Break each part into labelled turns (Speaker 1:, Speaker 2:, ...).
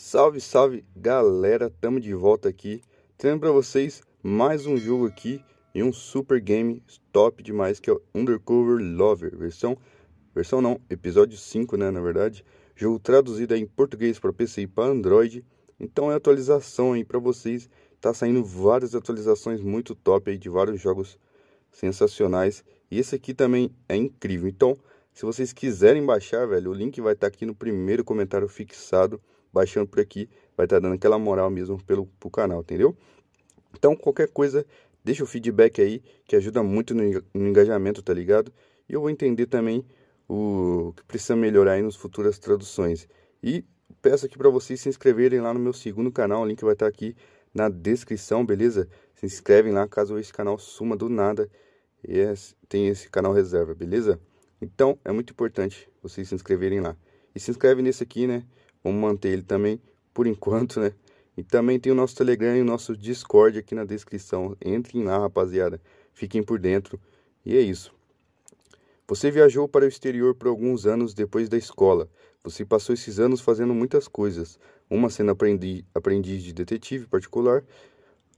Speaker 1: Salve, salve galera, tamo de volta aqui, trazendo para vocês mais um jogo aqui e um super game top demais que é o Undercover Lover, versão versão não, episódio 5, né, na verdade, jogo traduzido em português para PC e para Android. Então é atualização aí para vocês, tá saindo várias atualizações muito top aí de vários jogos sensacionais. E esse aqui também é incrível. Então, se vocês quiserem baixar, velho, o link vai estar tá aqui no primeiro comentário fixado. Baixando por aqui, vai estar tá dando aquela moral mesmo pelo, pro canal, entendeu? Então, qualquer coisa, deixa o feedback aí, que ajuda muito no, no engajamento, tá ligado? E eu vou entender também o que precisa melhorar aí nas futuras traduções. E peço aqui para vocês se inscreverem lá no meu segundo canal, o link vai estar tá aqui na descrição, beleza? Se inscrevem lá caso esse canal suma do nada e é, tem esse canal reserva, beleza? Então é muito importante vocês se inscreverem lá. E se inscreve nesse aqui, né? Vamos manter ele também por enquanto, né? E também tem o nosso Telegram e o nosso Discord aqui na descrição. Entrem lá, rapaziada. Fiquem por dentro. E é isso. Você viajou para o exterior por alguns anos depois da escola. Você passou esses anos fazendo muitas coisas. Uma sendo aprendiz de detetive particular,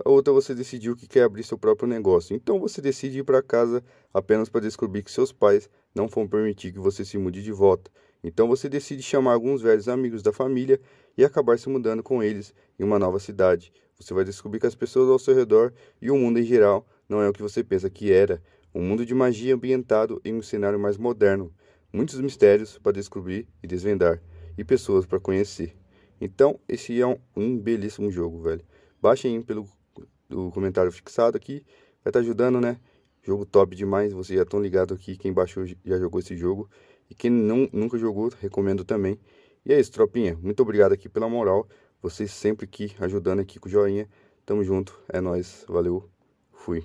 Speaker 1: a outra você decidiu que quer abrir seu próprio negócio. Então você decide ir para casa apenas para descobrir que seus pais não vão permitir que você se mude de volta. Então você decide chamar alguns velhos amigos da família e acabar se mudando com eles em uma nova cidade. Você vai descobrir que as pessoas ao seu redor e o mundo em geral não é o que você pensa que era. Um mundo de magia ambientado em um cenário mais moderno. Muitos mistérios para descobrir e desvendar. E pessoas para conhecer. Então, esse é um, um belíssimo jogo, velho. Baixem pelo do comentário fixado aqui. Vai estar tá ajudando, né? Jogo top demais, vocês já estão ligados aqui. Quem baixou já jogou esse jogo. E quem não, nunca jogou, recomendo também. E é isso, tropinha. Muito obrigado aqui pela moral. Vocês sempre aqui ajudando aqui com o joinha. Tamo junto, é nós. Valeu, fui.